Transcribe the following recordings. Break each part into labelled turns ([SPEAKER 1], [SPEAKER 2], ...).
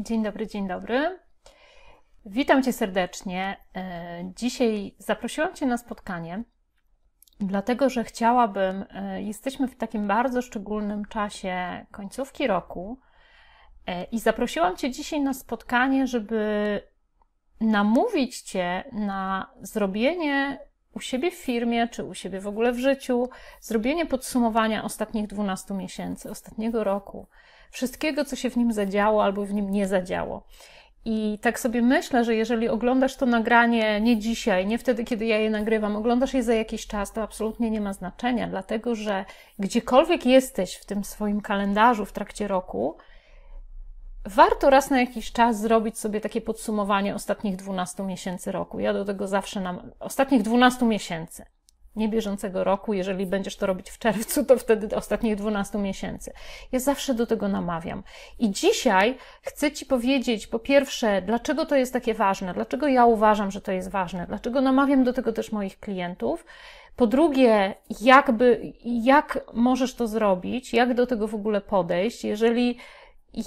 [SPEAKER 1] Dzień dobry, dzień dobry. Witam Cię serdecznie. E, dzisiaj zaprosiłam Cię na spotkanie, dlatego że chciałabym, e, jesteśmy w takim bardzo szczególnym czasie końcówki roku e, i zaprosiłam Cię dzisiaj na spotkanie, żeby namówić Cię na zrobienie u siebie w firmie, czy u siebie w ogóle w życiu, zrobienie podsumowania ostatnich 12 miesięcy, ostatniego roku wszystkiego, co się w nim zadziało albo w nim nie zadziało. I tak sobie myślę, że jeżeli oglądasz to nagranie nie dzisiaj, nie wtedy, kiedy ja je nagrywam, oglądasz je za jakiś czas, to absolutnie nie ma znaczenia, dlatego że gdziekolwiek jesteś w tym swoim kalendarzu w trakcie roku, warto raz na jakiś czas zrobić sobie takie podsumowanie ostatnich 12 miesięcy roku. Ja do tego zawsze nam ostatnich 12 miesięcy niebieżącego roku. Jeżeli będziesz to robić w czerwcu, to wtedy ostatnich 12 miesięcy. Ja zawsze do tego namawiam. I dzisiaj chcę Ci powiedzieć, po pierwsze, dlaczego to jest takie ważne, dlaczego ja uważam, że to jest ważne, dlaczego namawiam do tego też moich klientów. Po drugie, jakby, jak możesz to zrobić, jak do tego w ogóle podejść, jeżeli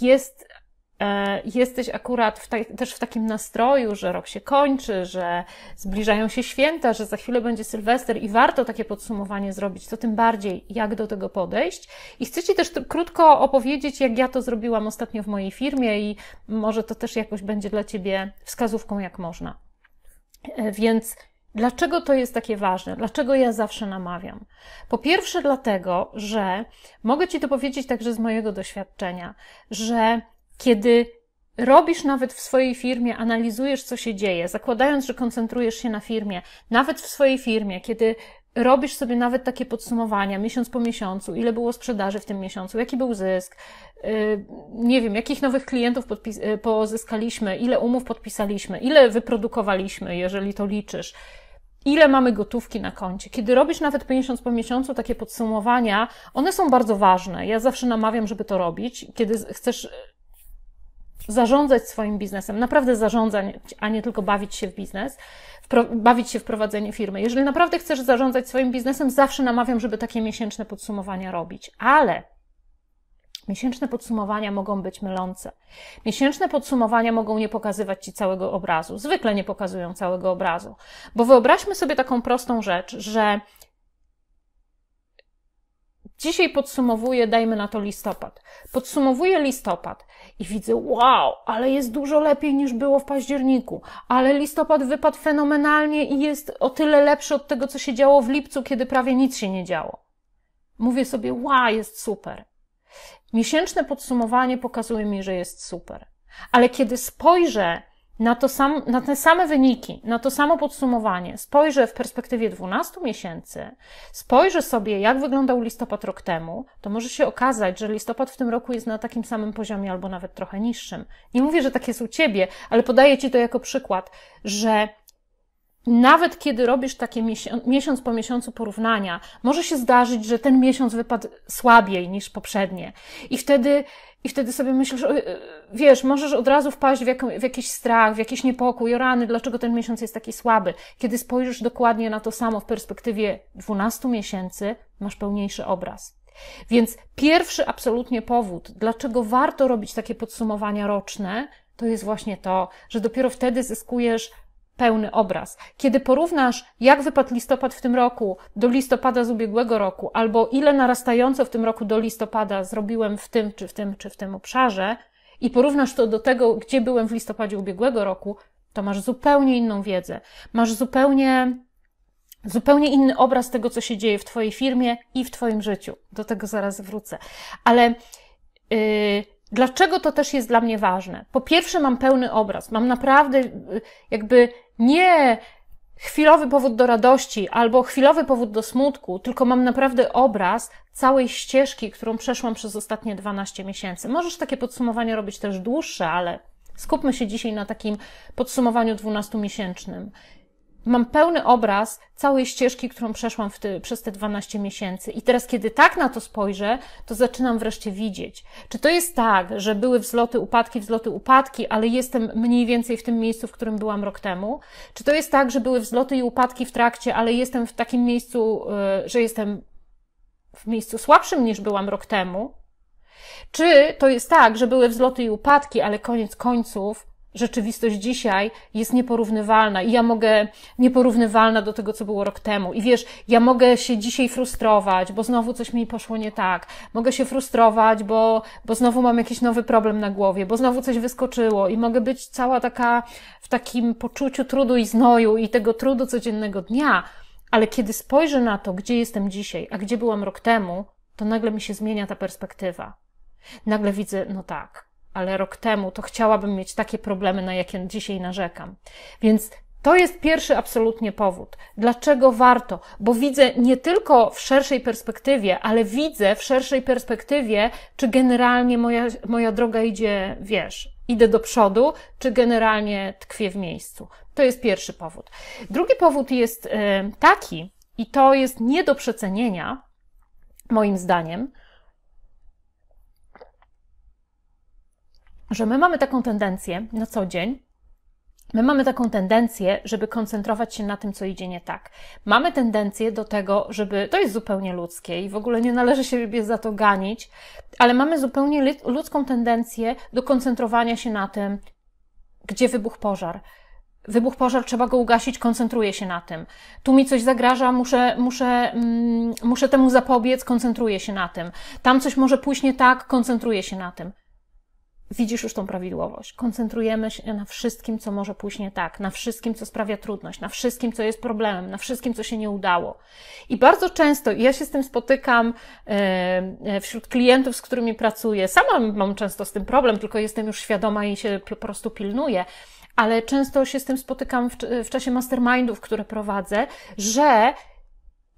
[SPEAKER 1] jest E, jesteś akurat w tak, też w takim nastroju, że rok się kończy, że zbliżają się święta, że za chwilę będzie Sylwester i warto takie podsumowanie zrobić, to tym bardziej jak do tego podejść. I chcę Ci też krótko opowiedzieć, jak ja to zrobiłam ostatnio w mojej firmie i może to też jakoś będzie dla Ciebie wskazówką, jak można. E, więc Dlaczego to jest takie ważne? Dlaczego ja zawsze namawiam? Po pierwsze, dlatego, że mogę Ci to powiedzieć także z mojego doświadczenia, że kiedy robisz nawet w swojej firmie, analizujesz, co się dzieje, zakładając, że koncentrujesz się na firmie, nawet w swojej firmie, kiedy robisz sobie nawet takie podsumowania miesiąc po miesiącu, ile było sprzedaży w tym miesiącu, jaki był zysk, y, nie wiem, jakich nowych klientów y, pozyskaliśmy, ile umów podpisaliśmy, ile wyprodukowaliśmy, jeżeli to liczysz, ile mamy gotówki na koncie. Kiedy robisz nawet miesiąc po miesiącu takie podsumowania, one są bardzo ważne. Ja zawsze namawiam, żeby to robić, kiedy chcesz zarządzać swoim biznesem, naprawdę zarządzać, a nie tylko bawić się w biznes, bawić się w prowadzenie firmy. Jeżeli naprawdę chcesz zarządzać swoim biznesem, zawsze namawiam, żeby takie miesięczne podsumowania robić, ale Miesięczne podsumowania mogą być mylące. Miesięczne podsumowania mogą nie pokazywać ci całego obrazu. Zwykle nie pokazują całego obrazu. Bo wyobraźmy sobie taką prostą rzecz, że Dzisiaj podsumowuję, dajmy na to listopad. Podsumowuję listopad i widzę, wow, ale jest dużo lepiej niż było w październiku, ale listopad wypadł fenomenalnie i jest o tyle lepszy od tego, co się działo w lipcu, kiedy prawie nic się nie działo. Mówię sobie, wow, jest super. Miesięczne podsumowanie pokazuje mi, że jest super. Ale kiedy spojrzę na, to sam, na te same wyniki, na to samo podsumowanie spojrzę w perspektywie 12 miesięcy, spojrzę sobie, jak wyglądał listopad rok temu, to może się okazać, że listopad w tym roku jest na takim samym poziomie albo nawet trochę niższym. Nie mówię, że tak jest u ciebie, ale podaję ci to jako przykład, że nawet kiedy robisz takie miesiąc, miesiąc, po miesiącu porównania, może się zdarzyć, że ten miesiąc wypadł słabiej niż poprzednie. I wtedy i wtedy sobie myślisz, wiesz, możesz od razu wpaść w, jak, w jakiś strach, w jakiś niepokój, rany, dlaczego ten miesiąc jest taki słaby. Kiedy spojrzysz dokładnie na to samo w perspektywie 12 miesięcy, masz pełniejszy obraz. Więc pierwszy absolutnie powód, dlaczego warto robić takie podsumowania roczne, to jest właśnie to, że dopiero wtedy zyskujesz pełny obraz. Kiedy porównasz, jak wypadł listopad w tym roku do listopada z ubiegłego roku, albo ile narastająco w tym roku do listopada zrobiłem w tym, czy w tym, czy w tym obszarze, i porównasz to do tego, gdzie byłem w listopadzie ubiegłego roku, to masz zupełnie inną wiedzę. Masz zupełnie, zupełnie inny obraz tego, co się dzieje w Twojej firmie i w Twoim życiu. Do tego zaraz wrócę. Ale yy, Dlaczego to też jest dla mnie ważne? Po pierwsze, mam pełny obraz, mam naprawdę y, jakby nie chwilowy powód do radości albo chwilowy powód do smutku, tylko mam naprawdę obraz całej ścieżki, którą przeszłam przez ostatnie 12 miesięcy. Możesz takie podsumowanie robić też dłuższe, ale skupmy się dzisiaj na takim podsumowaniu 12-miesięcznym. Mam pełny obraz całej ścieżki, którą przeszłam te, przez te 12 miesięcy. I teraz, kiedy tak na to spojrzę, to zaczynam wreszcie widzieć. Czy to jest tak, że były wzloty, upadki, wzloty, upadki, ale jestem mniej więcej w tym miejscu, w którym byłam rok temu? Czy to jest tak, że były wzloty i upadki w trakcie, ale jestem w takim miejscu, e, że jestem w miejscu słabszym niż byłam rok temu? Czy to jest tak, że były wzloty i upadki, ale koniec końców rzeczywistość dzisiaj jest nieporównywalna i ja mogę nieporównywalna do tego, co było rok temu. I wiesz, ja mogę się dzisiaj frustrować, bo znowu coś mi poszło nie tak. Mogę się frustrować, bo, bo znowu mam jakiś nowy problem na głowie, bo znowu coś wyskoczyło i mogę być cała taka w takim poczuciu trudu i znoju i tego trudu codziennego dnia. Ale kiedy spojrzę na to, gdzie jestem dzisiaj, a gdzie byłam rok temu, to nagle mi się zmienia ta perspektywa. Nagle widzę, no tak, ale rok temu, to chciałabym mieć takie problemy, na jakie dzisiaj narzekam. Więc to jest pierwszy absolutnie powód. Dlaczego warto? Bo widzę nie tylko w szerszej perspektywie, ale widzę w szerszej perspektywie, czy generalnie moja, moja droga idzie, wiesz, idę do przodu, czy generalnie tkwię w miejscu. To jest pierwszy powód. Drugi powód jest y, taki, i to jest nie do przecenienia, moim zdaniem, że my mamy taką tendencję na co dzień, My mamy taką tendencję, żeby koncentrować się na tym, co idzie nie tak. Mamy tendencję do tego, żeby. To jest zupełnie ludzkie i w ogóle nie należy się za to ganić, ale mamy zupełnie ludzką tendencję do koncentrowania się na tym, gdzie wybuchł pożar. Wybuch pożar, trzeba go ugasić, koncentruję się na tym. Tu mi coś zagraża, muszę, muszę, mm, muszę temu zapobiec, koncentruję się na tym. Tam coś może pójść nie tak, koncentruję się na tym widzisz już tą prawidłowość. Koncentrujemy się na wszystkim, co może pójść nie tak, na wszystkim, co sprawia trudność, na wszystkim, co jest problemem, na wszystkim, co się nie udało. I bardzo często, ja się z tym spotykam e, e, wśród klientów, z którymi pracuję, sama mam często z tym problem, tylko jestem już świadoma i się po prostu pilnuję, ale często się z tym spotykam w, w czasie mastermindów, które prowadzę, że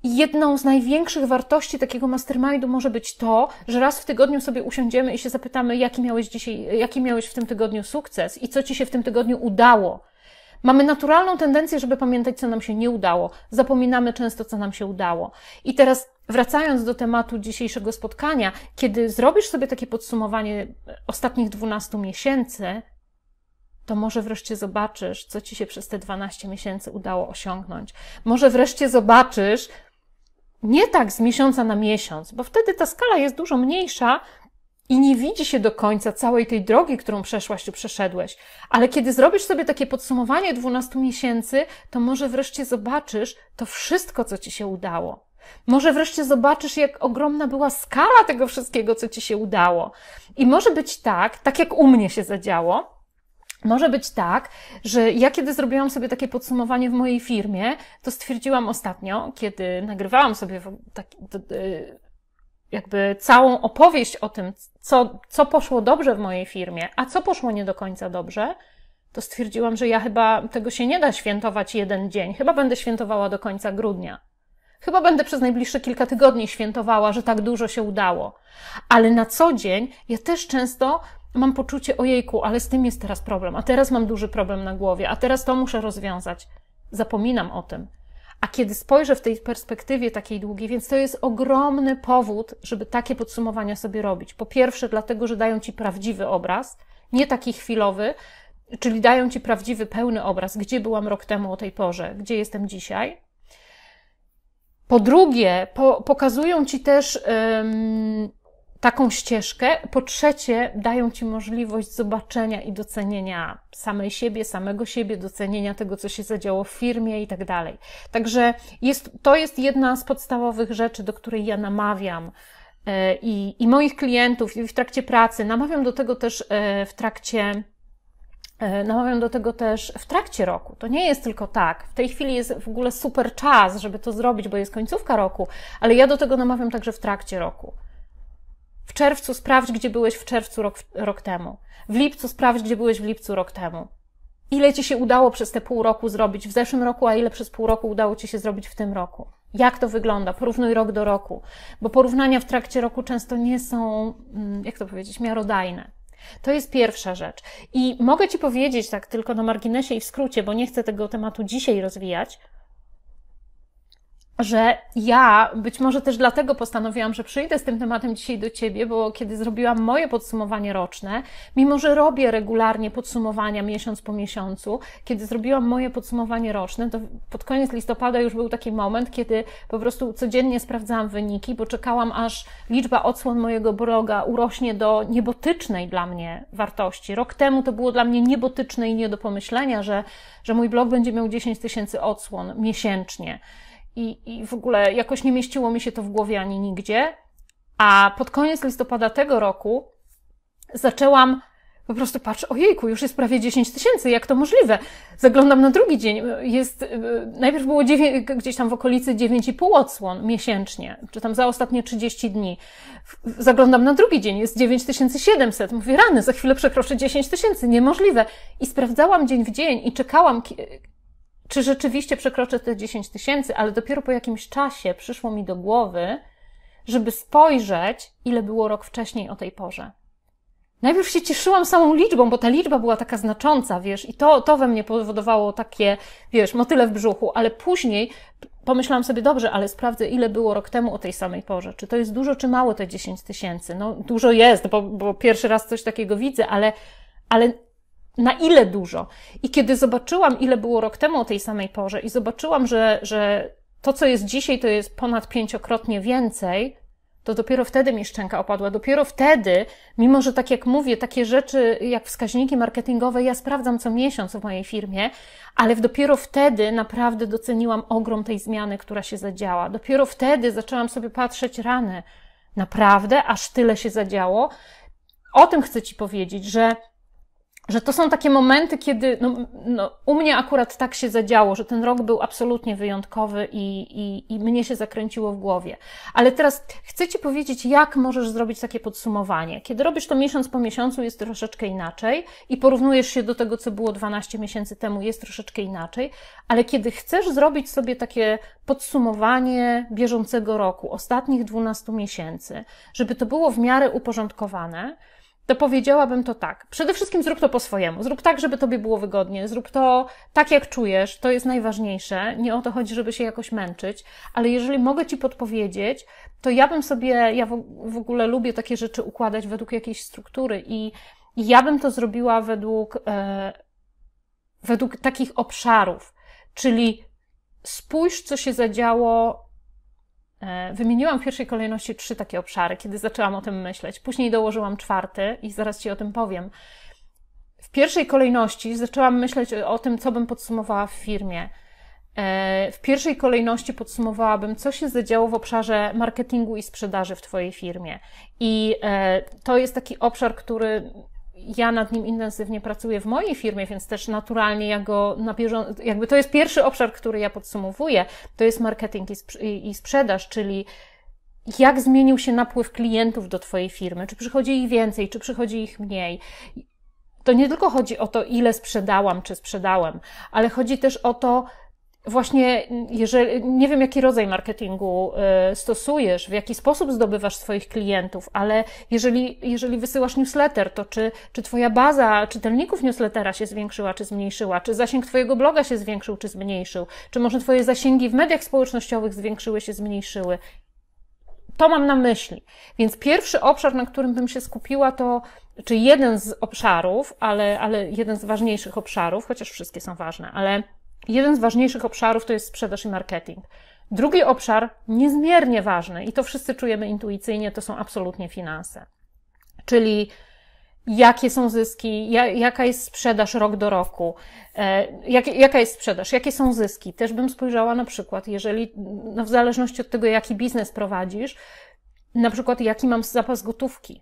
[SPEAKER 1] jedną z największych wartości takiego mastermindu może być to, że raz w tygodniu sobie usiądziemy i się zapytamy, jaki miałeś dzisiaj, jaki miałeś w tym tygodniu sukces i co ci się w tym tygodniu udało. Mamy naturalną tendencję, żeby pamiętać, co nam się nie udało. Zapominamy często, co nam się udało. I teraz, wracając do tematu dzisiejszego spotkania, kiedy zrobisz sobie takie podsumowanie e, ostatnich 12 miesięcy, to może wreszcie zobaczysz, co ci się przez te 12 miesięcy udało osiągnąć. Może wreszcie zobaczysz, nie tak z miesiąca na miesiąc, bo wtedy ta skala jest dużo mniejsza i nie widzi się do końca całej tej drogi, którą przeszłaś czy przeszedłeś. Ale kiedy zrobisz sobie takie podsumowanie 12 miesięcy, to może wreszcie zobaczysz to wszystko, co ci się udało. Może wreszcie zobaczysz, jak ogromna była skala tego wszystkiego, co ci się udało. I może być tak, tak jak u mnie się zadziało, może być tak, że ja kiedy zrobiłam sobie takie podsumowanie w mojej firmie, to stwierdziłam ostatnio, kiedy nagrywałam sobie taki, jakby całą opowieść o tym, co, co poszło dobrze w mojej firmie, a co poszło nie do końca dobrze, to stwierdziłam, że ja chyba tego się nie da świętować jeden dzień. Chyba będę świętowała do końca grudnia. Chyba będę przez najbliższe kilka tygodni świętowała, że tak dużo się udało. Ale na co dzień ja też często mam poczucie, ojejku, ale z tym jest teraz problem, a teraz mam duży problem na głowie, a teraz to muszę rozwiązać. Zapominam o tym. A kiedy spojrzę w tej perspektywie takiej długiej, więc to jest ogromny powód, żeby takie podsumowania sobie robić. Po pierwsze, dlatego, że dają ci prawdziwy obraz, nie taki chwilowy, czyli dają ci prawdziwy, pełny obraz, gdzie byłam rok temu o tej porze, gdzie jestem dzisiaj. Po drugie, po, pokazują ci też. Yy, taką ścieżkę. Po trzecie, dają Ci możliwość zobaczenia i docenienia samej siebie, samego siebie, docenienia tego, co się zadziało w firmie i tak dalej. Także jest, to jest jedna z podstawowych rzeczy, do której ja namawiam e, i, i moich klientów, i w trakcie pracy. Namawiam do tego też e, w trakcie. E, namawiam do tego też w trakcie roku. To nie jest tylko tak. W tej chwili jest w ogóle super czas, żeby to zrobić, bo jest końcówka roku, ale ja do tego namawiam także w trakcie roku. W czerwcu sprawdź, gdzie byłeś w czerwcu rok, rok temu. W lipcu sprawdź, gdzie byłeś w lipcu rok temu. Ile ci się udało przez te pół roku zrobić w zeszłym roku, a ile przez pół roku udało ci się zrobić w tym roku? Jak to wygląda? Porównuj rok do roku, bo porównania w trakcie roku często nie są, mm, jak to powiedzieć, miarodajne. To jest pierwsza rzecz. I mogę Ci powiedzieć tak tylko na marginesie i w skrócie, bo nie chcę tego tematu dzisiaj rozwijać, że ja być może też dlatego postanowiłam, że przyjdę z tym tematem dzisiaj do ciebie, bo kiedy zrobiłam moje podsumowanie roczne, mimo że robię regularnie podsumowania miesiąc po miesiącu, kiedy zrobiłam moje podsumowanie roczne, to pod koniec listopada już był taki moment, kiedy po prostu codziennie sprawdzałam wyniki, bo czekałam aż liczba odsłon mojego bloga urośnie do niebotycznej dla mnie wartości. Rok temu to było dla mnie niebotyczne i nie do pomyślenia, że, że mój blog będzie miał 10 tysięcy odsłon miesięcznie i, i w ogóle jakoś nie mieściło mi się to w głowie ani nigdzie. A pod koniec listopada tego roku zaczęłam po prostu patrzę, ojejku, już jest prawie 10 tysięcy, jak to możliwe? Zaglądam na drugi dzień, jest, y, najpierw było 9, gdzieś tam w okolicy 9,5 odsłon miesięcznie, czy tam za ostatnie 30 dni. Zaglądam na drugi dzień, jest 9700, mówię, rany, za chwilę przekroczę 10 tysięcy, niemożliwe. I sprawdzałam dzień w dzień i czekałam, czy rzeczywiście przekroczę te 10 tysięcy, ale dopiero po jakimś czasie przyszło mi do głowy, żeby spojrzeć, ile było rok wcześniej o tej porze. Najpierw się cieszyłam samą liczbą, bo ta liczba była taka znacząca, wiesz, i to, to we mnie powodowało takie, wiesz, motyle w brzuchu, ale później pomyślałam sobie, dobrze, ale sprawdzę, ile było rok temu o tej samej porze. Czy to jest dużo, czy mało te 10 tysięcy? No, dużo jest, bo, bo pierwszy raz coś takiego widzę, ale, ale na ile dużo. I kiedy zobaczyłam, ile było rok temu o tej samej porze, i zobaczyłam, że, że to, co jest dzisiaj, to jest ponad pięciokrotnie więcej, to dopiero wtedy mi szczęka opadła. Dopiero wtedy, mimo że tak jak mówię, takie rzeczy jak wskaźniki marketingowe ja sprawdzam co miesiąc w mojej firmie, ale dopiero wtedy naprawdę doceniłam ogrom tej zmiany, która się zadziała. Dopiero wtedy zaczęłam sobie patrzeć rany. Naprawdę, aż tyle się zadziało. O tym chcę Ci powiedzieć, że że to są takie momenty, kiedy no, no, u mnie akurat tak się zadziało, że ten rok był absolutnie wyjątkowy i, i, i mnie się zakręciło w głowie. Ale teraz chcę Ci powiedzieć, jak możesz zrobić takie podsumowanie. Kiedy robisz to miesiąc po miesiącu, jest troszeczkę inaczej i porównujesz się do tego, co było 12 miesięcy temu, jest troszeczkę inaczej, ale kiedy chcesz zrobić sobie takie podsumowanie bieżącego roku, ostatnich 12 miesięcy, żeby to było w miarę uporządkowane, to powiedziałabym to tak. Przede wszystkim zrób to po swojemu. Zrób tak, żeby tobie było wygodnie. Zrób to tak, jak czujesz. To jest najważniejsze. Nie o to chodzi, żeby się jakoś męczyć. Ale jeżeli mogę ci podpowiedzieć, to ja bym sobie, ja w ogóle lubię takie rzeczy układać według jakiejś struktury i ja bym to zrobiła według, e, według takich obszarów. Czyli spójrz, co się zadziało E, wymieniłam w pierwszej kolejności trzy takie obszary, kiedy zaczęłam o tym myśleć. Później dołożyłam czwarty i zaraz Ci o tym powiem. W pierwszej kolejności zaczęłam myśleć o tym, co bym podsumowała w firmie. E, w pierwszej kolejności podsumowałabym, co się zadziało w obszarze marketingu i sprzedaży w Twojej firmie. I e, to jest taki obszar, który ja nad nim intensywnie pracuję w mojej firmie, więc też naturalnie ja go na bieżąco, jakby to jest pierwszy obszar, który ja podsumowuję, to jest marketing i, i sprzedaż, czyli jak zmienił się napływ klientów do Twojej firmy, czy przychodzi ich więcej, czy przychodzi ich mniej. To nie tylko chodzi o to, ile sprzedałam, czy sprzedałem, ale chodzi też o to, właśnie, jeżeli, nie wiem jaki rodzaj marketingu y, stosujesz, w jaki sposób zdobywasz swoich klientów, ale jeżeli, jeżeli wysyłasz newsletter, to czy, czy Twoja baza czytelników newslettera się zwiększyła, czy zmniejszyła, czy zasięg Twojego bloga się zwiększył, czy zmniejszył, czy może Twoje zasięgi w mediach społecznościowych zwiększyły się, zmniejszyły. To mam na myśli. Więc pierwszy obszar, na którym bym się skupiła, to czy jeden z obszarów, ale, ale jeden z ważniejszych obszarów, chociaż wszystkie są ważne, ale jeden z ważniejszych obszarów to jest sprzedaż i marketing. Drugi obszar, niezmiernie ważny, i to wszyscy czujemy intuicyjnie, to są absolutnie finanse. Czyli jakie są zyski, jaka jest sprzedaż rok do roku, e, jaka jest sprzedaż, jakie są zyski. Też bym spojrzała na przykład, jeżeli, no w zależności od tego, jaki biznes prowadzisz, na przykład jaki mam zapas gotówki,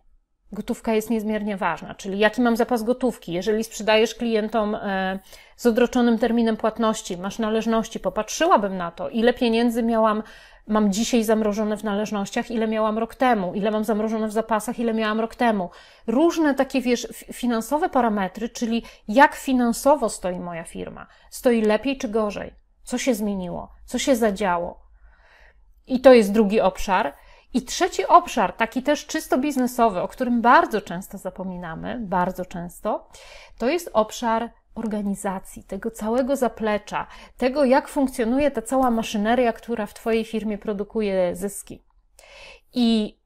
[SPEAKER 1] gotówka jest niezmiernie ważna, czyli jaki mam zapas gotówki. Jeżeli sprzedajesz klientom e, z odroczonym terminem płatności, masz należności, popatrzyłabym na to, ile pieniędzy miałam, mam dzisiaj zamrożone w należnościach, ile miałam rok temu, ile mam zamrożone w zapasach, ile miałam rok temu. Różne takie, wiesz, finansowe parametry, czyli jak finansowo stoi moja firma. Stoi lepiej czy gorzej? Co się zmieniło? Co się zadziało? I to jest drugi obszar. I trzeci obszar, taki też czysto biznesowy, o którym bardzo często zapominamy, bardzo często, to jest obszar organizacji, tego całego zaplecza, tego jak funkcjonuje ta cała maszyneria, która w Twojej firmie produkuje zyski. I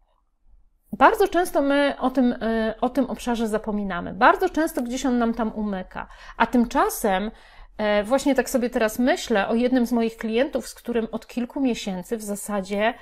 [SPEAKER 1] bardzo często my o tym, y, o tym obszarze zapominamy, bardzo często gdzieś on nam tam umyka, a tymczasem y, właśnie tak sobie teraz myślę o jednym z moich klientów, z którym od kilku miesięcy w zasadzie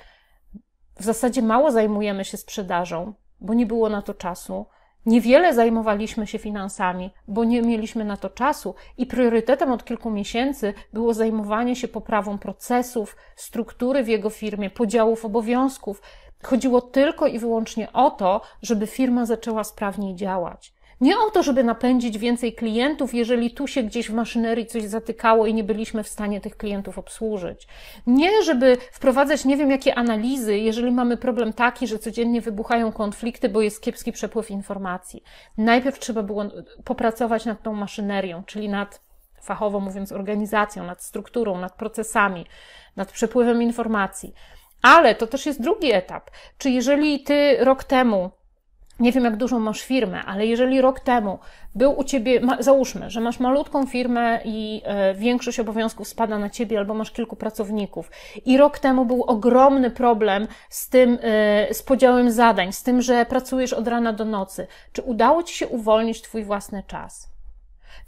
[SPEAKER 1] w zasadzie mało zajmujemy się sprzedażą, bo nie było na to czasu. Niewiele zajmowaliśmy się finansami, bo nie mieliśmy na to czasu i priorytetem od kilku miesięcy było zajmowanie się poprawą procesów, struktury w jego firmie, podziałów obowiązków. Chodziło tylko i wyłącznie o to, żeby firma zaczęła sprawniej działać. Nie o to, żeby napędzić więcej klientów, jeżeli tu się gdzieś w maszynerii coś zatykało i nie byliśmy w stanie tych klientów obsłużyć. Nie, żeby wprowadzać nie wiem jakie analizy, jeżeli mamy problem taki, że codziennie wybuchają konflikty, bo jest kiepski przepływ informacji. Najpierw trzeba było popracować nad tą maszynerią, czyli nad fachowo mówiąc organizacją, nad strukturą, nad procesami, nad przepływem informacji. Ale to też jest drugi etap. Czy jeżeli ty rok temu nie wiem, jak dużą masz firmę, ale jeżeli rok temu był u ciebie, załóżmy, że masz malutką firmę i e, większość obowiązków spada na ciebie, albo masz kilku pracowników, i rok temu był ogromny problem z tym, e, z podziałem zadań, z tym, że pracujesz od rana do nocy, czy udało ci się uwolnić twój własny czas?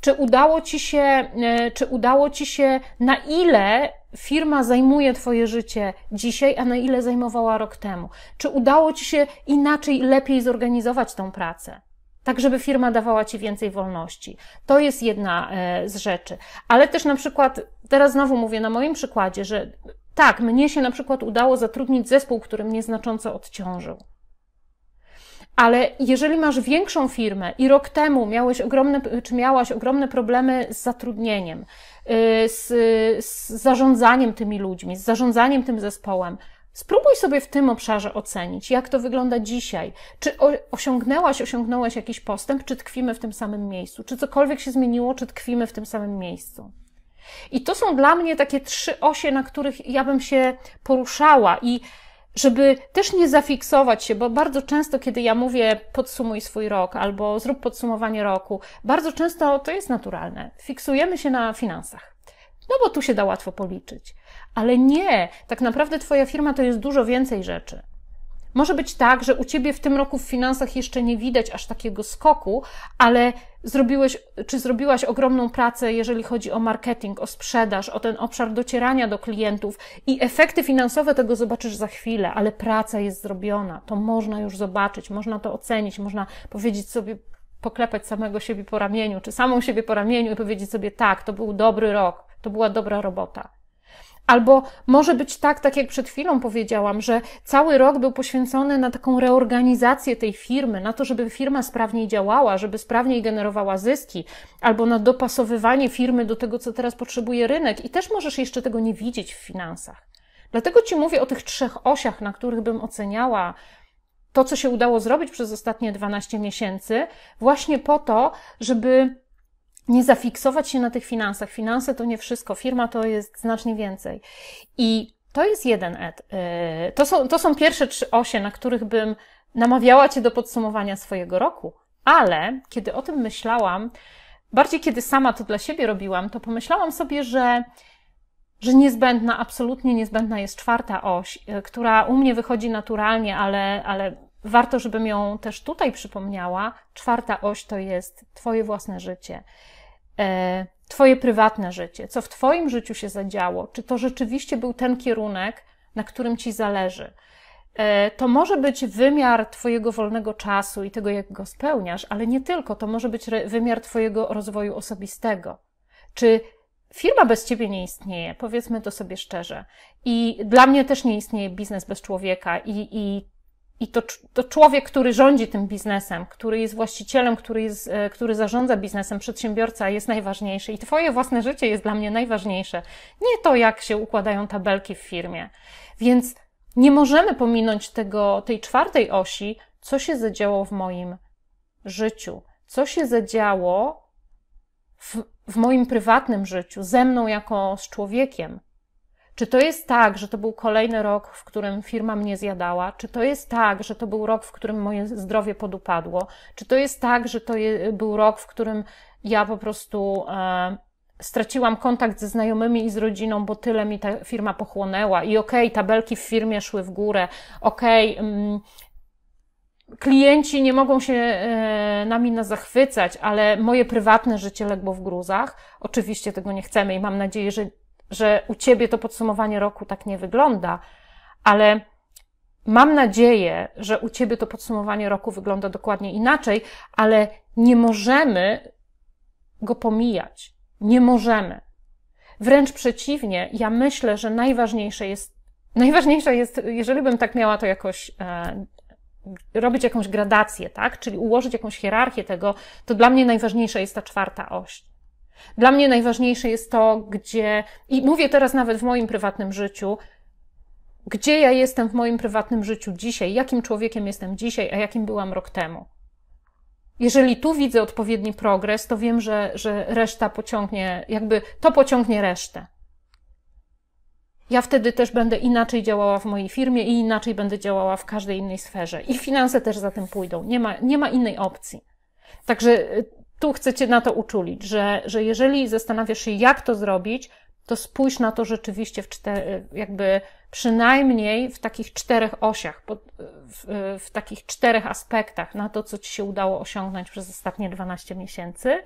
[SPEAKER 1] Czy udało ci się, e, czy udało ci się, na ile firma zajmuje Twoje życie dzisiaj, a na ile zajmowała rok temu? Czy udało Ci się inaczej, lepiej zorganizować tą pracę? Tak, żeby firma dawała Ci więcej wolności. To jest jedna e, z rzeczy. Ale też na przykład, teraz znowu mówię na moim przykładzie, że tak, mnie się na przykład udało zatrudnić zespół, który mnie znacząco odciążył. Ale jeżeli masz większą firmę i rok temu miałeś ogromne, czy miałaś ogromne problemy z zatrudnieniem, Y, z, z zarządzaniem tymi ludźmi, z zarządzaniem tym zespołem. Spróbuj sobie w tym obszarze ocenić, jak to wygląda dzisiaj. Czy osiągnęłaś, osiągnąłeś jakiś postęp, czy tkwimy w tym samym miejscu? Czy cokolwiek się zmieniło, czy tkwimy w tym samym miejscu? I to są dla mnie takie trzy osie, na których ja bym się poruszała i żeby też nie zafiksować się, bo bardzo często, kiedy ja mówię podsumuj swój rok albo zrób podsumowanie roku, bardzo często to jest naturalne. Fiksujemy się na finansach. No bo tu się da łatwo policzyć. Ale nie, tak naprawdę Twoja firma to jest dużo więcej rzeczy. Może być tak, że u ciebie w tym roku w finansach jeszcze nie widać aż takiego skoku, ale zrobiłeś, czy zrobiłaś ogromną pracę, jeżeli chodzi o marketing, o sprzedaż, o ten obszar docierania do klientów i efekty finansowe tego zobaczysz za chwilę, ale praca jest zrobiona. To można już zobaczyć, można to ocenić, można powiedzieć sobie, poklepać samego siebie po ramieniu, czy samą siebie po ramieniu i powiedzieć sobie: tak, to był dobry rok, to była dobra robota. Albo może być tak, tak jak przed chwilą powiedziałam, że cały rok był poświęcony na taką reorganizację tej firmy, na to, żeby firma sprawniej działała, żeby sprawniej generowała zyski, albo na dopasowywanie firmy do tego, co teraz potrzebuje rynek, i też możesz jeszcze tego nie widzieć w finansach. Dlatego ci mówię o tych trzech osiach, na których bym oceniała to, co się udało zrobić przez ostatnie 12 miesięcy, właśnie po to, żeby nie zafiksować się na tych finansach. Finanse to nie wszystko, firma to jest znacznie więcej. I to jest jeden et. Y, to są, to są pierwsze trzy osie, na których bym namawiała Cię do podsumowania swojego roku, ale kiedy o tym myślałam, bardziej kiedy sama to dla siebie robiłam, to pomyślałam sobie, że, że niezbędna, absolutnie niezbędna jest czwarta oś, y, która u mnie wychodzi naturalnie, ale, ale warto, żebym ją też tutaj przypomniała. Czwarta oś to jest Twoje własne życie. E, twoje prywatne życie, co w Twoim życiu się zadziało, czy to rzeczywiście był ten kierunek, na którym Ci zależy. E, to może być wymiar Twojego wolnego czasu i tego, jak go spełniasz, ale nie tylko. To może być wymiar Twojego rozwoju osobistego. Czy firma bez Ciebie nie istnieje? Powiedzmy to sobie szczerze. I dla mnie też nie istnieje biznes bez człowieka, i, i i to, to człowiek, który rządzi tym biznesem, który jest właścicielem, który, jest, e, który zarządza biznesem, przedsiębiorca jest najważniejszy i Twoje własne życie jest dla mnie najważniejsze. Nie to, jak się układają tabelki w firmie. Więc nie możemy pominąć tego, tej czwartej osi, co się zadziało w moim życiu, co się zadziało w, w moim prywatnym życiu, ze mną jako z człowiekiem, czy to jest tak, że to był kolejny rok, w którym firma mnie zjadała? Czy to jest tak, że to był rok, w którym moje zdrowie podupadło? Czy to jest tak, że to je, był rok, w którym ja po prostu e, straciłam kontakt ze znajomymi i z rodziną, bo tyle mi ta firma pochłonęła? I okej, okay, tabelki w firmie szły w górę, okej, okay, mm, klienci nie mogą się e, nami na zachwycać, ale moje prywatne życie legło w gruzach. Oczywiście tego nie chcemy i mam nadzieję, że że u Ciebie to podsumowanie roku tak nie wygląda, ale mam nadzieję, że u Ciebie to podsumowanie roku wygląda dokładnie inaczej, ale nie możemy go pomijać. Nie możemy. Wręcz przeciwnie, ja myślę, że najważniejsze jest, najważniejsze jest, jeżeli bym tak miała to jakoś e, robić jakąś gradację, tak? Czyli ułożyć jakąś hierarchię tego, to dla mnie najważniejsza jest ta czwarta oś. Dla mnie najważniejsze jest to, gdzie, i mówię teraz nawet w moim prywatnym życiu, gdzie ja jestem w moim prywatnym życiu dzisiaj, jakim człowiekiem jestem dzisiaj, a jakim byłam rok temu. Jeżeli tu widzę odpowiedni progres, to wiem, że, że reszta pociągnie, jakby to pociągnie resztę. Ja wtedy też będę inaczej działała w mojej firmie i inaczej będę działała w każdej innej sferze. I finanse też za tym pójdą. Nie ma, nie ma innej opcji. Także y, tu chcę Cię na to uczulić, że, że jeżeli zastanawiasz się, jak to zrobić, to spójrz na to rzeczywiście w cztery, jakby przynajmniej w takich czterech osiach, w, w takich czterech aspektach na to, co Ci się udało osiągnąć przez ostatnie 12 miesięcy.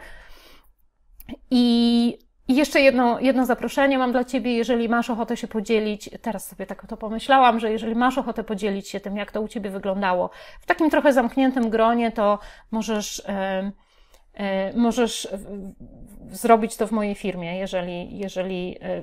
[SPEAKER 1] I i jeszcze jedno, jedno zaproszenie mam dla Ciebie, jeżeli masz ochotę się podzielić, teraz sobie tak o to pomyślałam, że jeżeli masz ochotę podzielić się tym, jak to u Ciebie wyglądało, w takim trochę zamkniętym gronie, to możesz. Yy, E, możesz zrobić to w mojej firmie, jeżeli, jeżeli, e,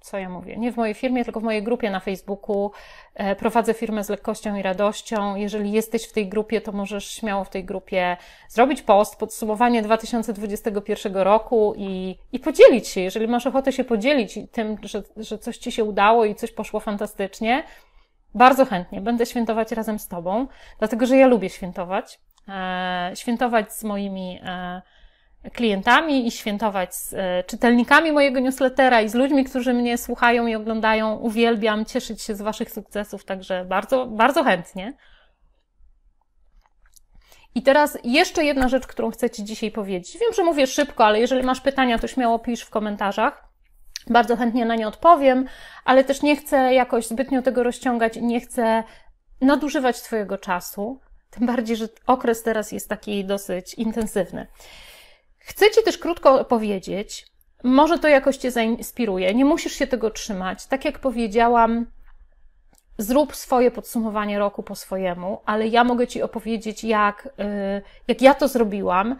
[SPEAKER 1] co ja mówię, nie w mojej firmie, tylko w mojej grupie na Facebooku. E, prowadzę firmę z lekkością i radością. Jeżeli jesteś w tej grupie, to możesz śmiało w tej grupie zrobić post, podsumowanie 2021 roku i, i podzielić się. Jeżeli masz ochotę się podzielić tym, że, że coś ci się udało i coś poszło fantastycznie, bardzo chętnie będę świętować razem z Tobą, dlatego że ja lubię świętować. E, świętować z moimi e, klientami i świętować z e, czytelnikami mojego newslettera i z ludźmi, którzy mnie słuchają i oglądają. Uwielbiam cieszyć się z Waszych sukcesów, także bardzo, bardzo chętnie. I teraz jeszcze jedna rzecz, którą chcę Ci dzisiaj powiedzieć. Wiem, że mówię szybko, ale jeżeli masz pytania, to śmiało pisz w komentarzach. Bardzo chętnie na nie odpowiem, ale też nie chcę jakoś zbytnio tego rozciągać i nie chcę nadużywać Twojego czasu. Tym bardziej, że okres teraz jest taki dosyć intensywny. Chcę Ci też krótko opowiedzieć, może to jakoś Cię zainspiruje, nie musisz się tego trzymać. Tak jak powiedziałam, zrób swoje podsumowanie roku po swojemu, ale ja mogę Ci opowiedzieć, jak, y, jak ja to zrobiłam.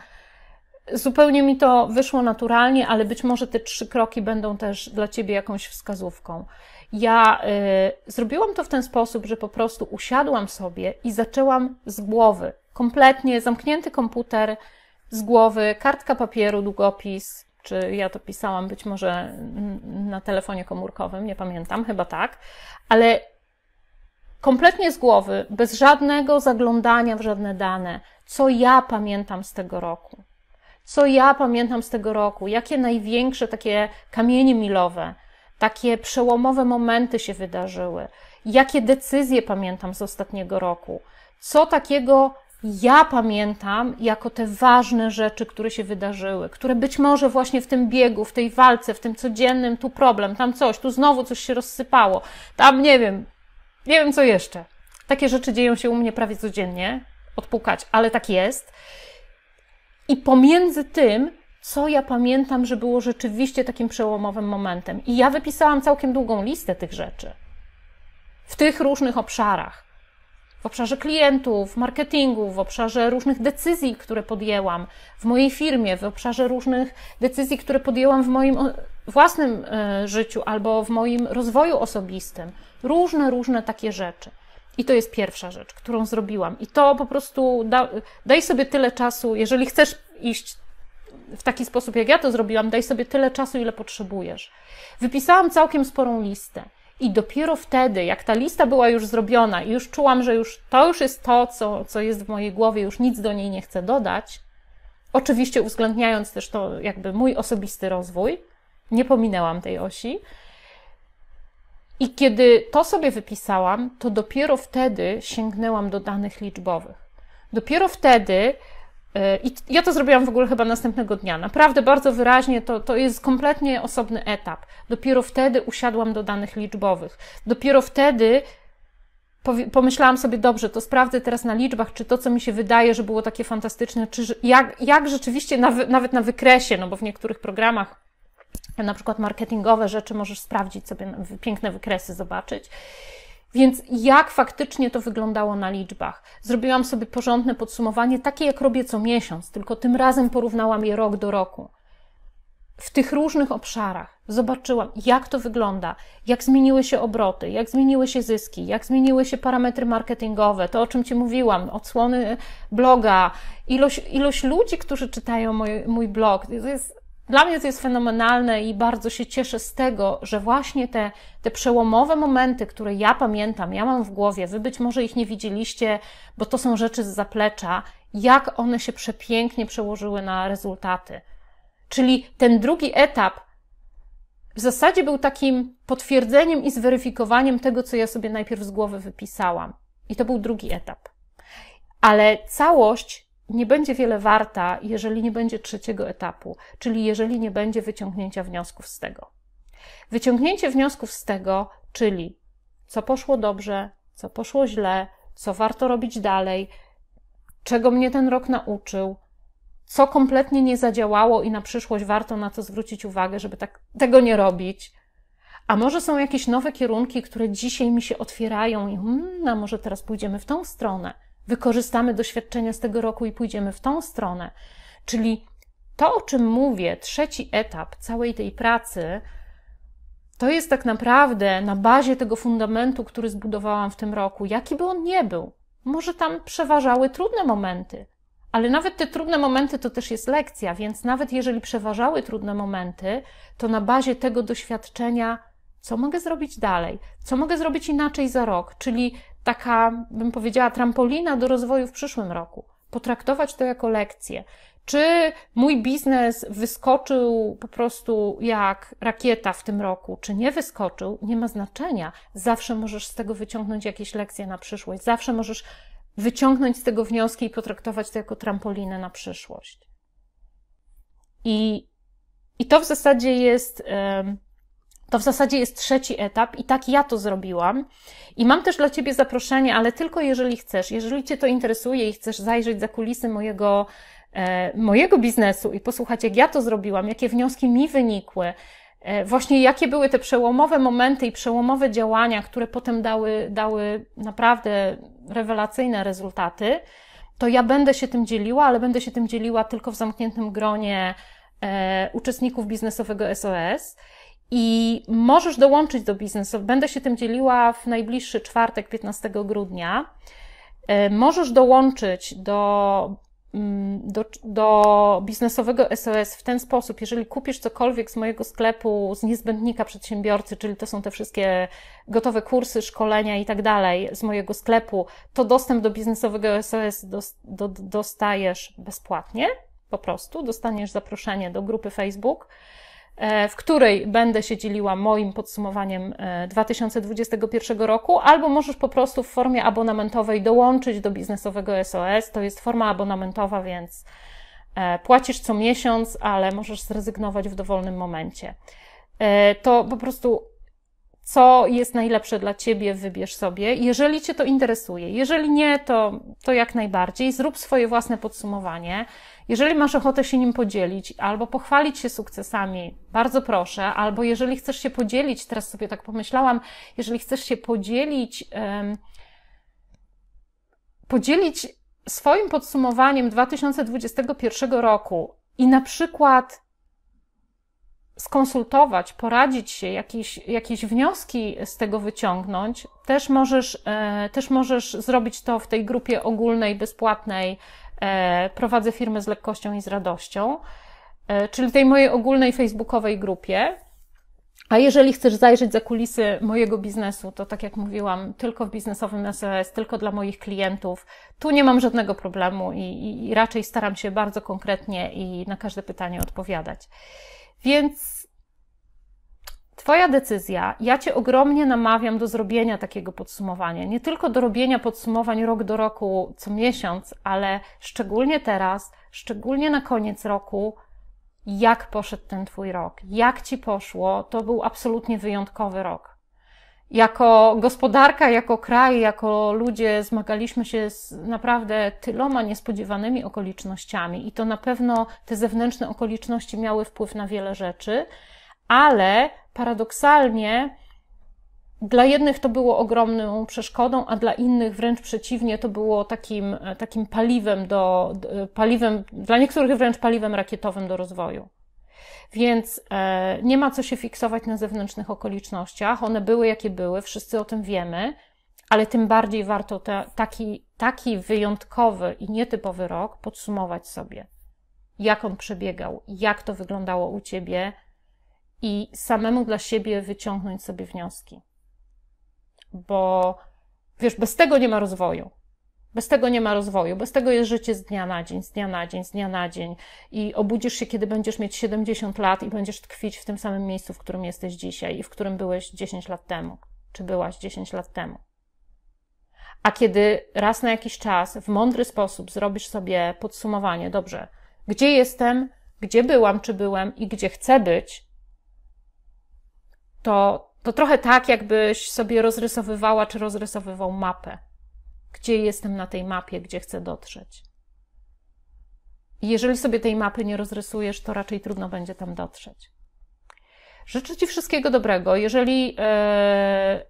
[SPEAKER 1] Zupełnie mi to wyszło naturalnie, ale być może te trzy kroki będą też dla Ciebie jakąś wskazówką. Ja y, zrobiłam to w ten sposób, że po prostu usiadłam sobie i zaczęłam z głowy. Kompletnie zamknięty komputer, z głowy, kartka papieru, długopis, czy ja to pisałam być może na telefonie komórkowym, nie pamiętam, chyba tak, ale kompletnie z głowy, bez żadnego zaglądania w żadne dane, co ja pamiętam z tego roku. Co ja pamiętam z tego roku, jakie największe takie kamienie milowe, takie przełomowe momenty się wydarzyły, jakie decyzje pamiętam z ostatniego roku, co takiego ja pamiętam jako te ważne rzeczy, które się wydarzyły, które być może właśnie w tym biegu, w tej walce, w tym codziennym, tu problem, tam coś, tu znowu coś się rozsypało, tam nie wiem, nie wiem co jeszcze. Takie rzeczy dzieją się u mnie prawie codziennie, odpukać, ale tak jest. I pomiędzy tym co ja pamiętam, że było rzeczywiście takim przełomowym momentem. I ja wypisałam całkiem długą listę tych rzeczy w tych różnych obszarach. W obszarze klientów, marketingu, w obszarze różnych decyzji, które podjęłam w mojej firmie, w obszarze różnych decyzji, które podjęłam w moim własnym e, życiu albo w moim rozwoju osobistym. Różne, różne takie rzeczy. I to jest pierwsza rzecz, którą zrobiłam. I to po prostu da, daj sobie tyle czasu, jeżeli chcesz iść w taki sposób, jak ja to zrobiłam, daj sobie tyle czasu, ile potrzebujesz. Wypisałam całkiem sporą listę. I dopiero wtedy, jak ta lista była już zrobiona i już czułam, że już to już jest to, co, co jest w mojej głowie, już nic do niej nie chcę dodać, oczywiście uwzględniając też to jakby mój osobisty rozwój, nie pominęłam tej osi. I kiedy to sobie wypisałam, to dopiero wtedy sięgnęłam do danych liczbowych. Dopiero wtedy i ja to zrobiłam w ogóle chyba następnego dnia. Naprawdę bardzo wyraźnie to, to jest kompletnie osobny etap. Dopiero wtedy usiadłam do danych liczbowych. Dopiero wtedy pomyślałam sobie, dobrze, to sprawdzę teraz na liczbach, czy to, co mi się wydaje, że było takie fantastyczne, czy jak, jak rzeczywiście nawet na wykresie, no bo w niektórych programach na przykład marketingowe rzeczy możesz sprawdzić sobie, piękne wykresy zobaczyć. Więc jak faktycznie to wyglądało na liczbach? Zrobiłam sobie porządne podsumowanie, takie jak robię co miesiąc, tylko tym razem porównałam je rok do roku. W tych różnych obszarach zobaczyłam, jak to wygląda, jak zmieniły się obroty, jak zmieniły się zyski, jak zmieniły się parametry marketingowe, to o czym Ci mówiłam, odsłony bloga, ilość, ilość ludzi, którzy czytają mój, mój blog. To jest dla mnie to jest fenomenalne i bardzo się cieszę z tego, że właśnie te, te przełomowe momenty, które ja pamiętam, ja mam w głowie, wy być może ich nie widzieliście, bo to są rzeczy z zaplecza, jak one się przepięknie przełożyły na rezultaty. Czyli ten drugi etap w zasadzie był takim potwierdzeniem i zweryfikowaniem tego, co ja sobie najpierw z głowy wypisałam. I to był drugi etap. Ale całość nie będzie wiele warta, jeżeli nie będzie trzeciego etapu, czyli jeżeli nie będzie wyciągnięcia wniosków z tego. Wyciągnięcie wniosków z tego, czyli co poszło dobrze, co poszło źle, co warto robić dalej, czego mnie ten rok nauczył, co kompletnie nie zadziałało i na przyszłość warto na to zwrócić uwagę, żeby tak, tego nie robić. A może są jakieś nowe kierunki, które dzisiaj mi się otwierają i hmm, a może teraz pójdziemy w tą stronę wykorzystamy doświadczenia z tego roku i pójdziemy w tą stronę. Czyli to, o czym mówię, trzeci etap całej tej pracy, to jest tak naprawdę na bazie tego fundamentu, który zbudowałam w tym roku, jaki by on nie był. Może tam przeważały trudne momenty, ale nawet te trudne momenty to też jest lekcja, więc nawet jeżeli przeważały trudne momenty, to na bazie tego doświadczenia, co mogę zrobić dalej, co mogę zrobić inaczej za rok, czyli taka, bym powiedziała, trampolina do rozwoju w przyszłym roku. Potraktować to jako lekcję. Czy mój biznes wyskoczył po prostu jak rakieta w tym roku, czy nie wyskoczył, nie ma znaczenia. Zawsze możesz z tego wyciągnąć jakieś lekcje na przyszłość. Zawsze możesz wyciągnąć z tego wnioski i potraktować to jako trampolinę na przyszłość. I, i to w zasadzie jest to w zasadzie jest trzeci etap i tak ja to zrobiłam. I mam też dla Ciebie zaproszenie, ale tylko jeżeli chcesz, jeżeli Cię to interesuje i chcesz zajrzeć za kulisy mojego, e, mojego biznesu i posłuchać, jak ja to zrobiłam, jakie wnioski mi wynikły, e, właśnie jakie były te przełomowe momenty i przełomowe działania, które potem dały, dały naprawdę rewelacyjne rezultaty, to ja będę się tym dzieliła, ale będę się tym dzieliła tylko w zamkniętym gronie e, uczestników biznesowego SOS i możesz dołączyć do biznesu. Będę się tym dzieliła w najbliższy czwartek, 15 grudnia. E, możesz dołączyć do, mm, do, do biznesowego SOS w ten sposób, jeżeli kupisz cokolwiek z mojego sklepu, z niezbędnika przedsiębiorcy, czyli to są te wszystkie gotowe kursy, szkolenia i tak dalej z mojego sklepu, to dostęp do biznesowego SOS dostajesz bezpłatnie, po prostu dostaniesz zaproszenie do grupy Facebook E, w której będę się dzieliła moim podsumowaniem 2021 e, roku, albo możesz po prostu w formie abonamentowej dołączyć do biznesowego SOS. To jest forma abonamentowa, więc e, płacisz co miesiąc, ale możesz zrezygnować w dowolnym momencie. To po prostu co jest najlepsze dla ciebie, wybierz sobie. Jeżeli cię to interesuje, jeżeli nie, to, to jak najbardziej. Zrób swoje własne podsumowanie. Jeżeli masz ochotę się nim podzielić albo pochwalić się sukcesami, bardzo proszę, albo jeżeli chcesz się podzielić, teraz sobie tak pomyślałam, jeżeli chcesz się podzielić, um, podzielić swoim podsumowaniem 2021 roku i na przykład skonsultować, poradzić się, jakieś, jakieś wnioski z tego wyciągnąć, też możesz, e, też możesz zrobić to w tej grupie ogólnej, bezpłatnej E, prowadzę firmę z lekkością i z radością, e, czyli tej mojej ogólnej facebookowej grupie. A jeżeli chcesz zajrzeć za kulisy mojego biznesu, to tak jak mówiłam, tylko w biznesowym SOS, e tylko dla moich klientów. Tu nie mam żadnego problemu i, i raczej staram się bardzo konkretnie i na każde pytanie odpowiadać. Więc Twoja decyzja. Ja Cię ogromnie namawiam do zrobienia takiego podsumowania. Nie tylko do robienia podsumowań rok do roku, co miesiąc, ale szczególnie teraz, szczególnie na koniec roku, jak poszedł ten Twój rok, jak Ci poszło. To był absolutnie wyjątkowy rok. Jako gospodarka, jako kraj, jako ludzie zmagaliśmy się z naprawdę tyloma niespodziewanymi okolicznościami, i to na pewno te zewnętrzne okoliczności miały wpływ na wiele rzeczy ale paradoksalnie dla jednych to było ogromną przeszkodą, a dla innych wręcz przeciwnie, to było takim, e, takim paliwem do, e, paliwem, dla niektórych wręcz paliwem rakietowym do rozwoju. Więc e, nie ma co się fiksować na zewnętrznych okolicznościach. One były jakie były, wszyscy o tym wiemy, ale tym bardziej warto te, taki, taki wyjątkowy i nietypowy rok podsumować sobie. Jak on przebiegał, jak to wyglądało u ciebie, i samemu dla siebie wyciągnąć sobie wnioski. Bo wiesz, bez tego nie ma rozwoju. Bez tego nie ma rozwoju, bez tego jest życie z dnia na dzień, z dnia na dzień, z dnia na dzień. I obudzisz się, kiedy będziesz mieć 70 lat i będziesz tkwić w tym samym miejscu, w którym jesteś dzisiaj i w którym byłeś 10 lat temu, czy byłaś 10 lat temu. A kiedy raz na jakiś czas w mądry sposób zrobisz sobie podsumowanie, dobrze, gdzie jestem, gdzie byłam, czy byłem i gdzie chcę być, to, to trochę tak, jakbyś sobie rozrysowywała czy rozrysowywał mapę. Gdzie jestem na tej mapie, gdzie chcę dotrzeć. I jeżeli sobie tej mapy nie rozrysujesz, to raczej trudno będzie tam dotrzeć. Życzę Ci wszystkiego dobrego. Jeżeli e,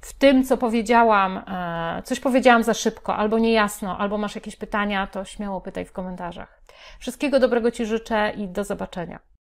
[SPEAKER 1] w tym, co powiedziałam, e, coś powiedziałam za szybko, albo niejasno, albo masz jakieś pytania, to śmiało pytaj w komentarzach. Wszystkiego dobrego Ci życzę i do zobaczenia.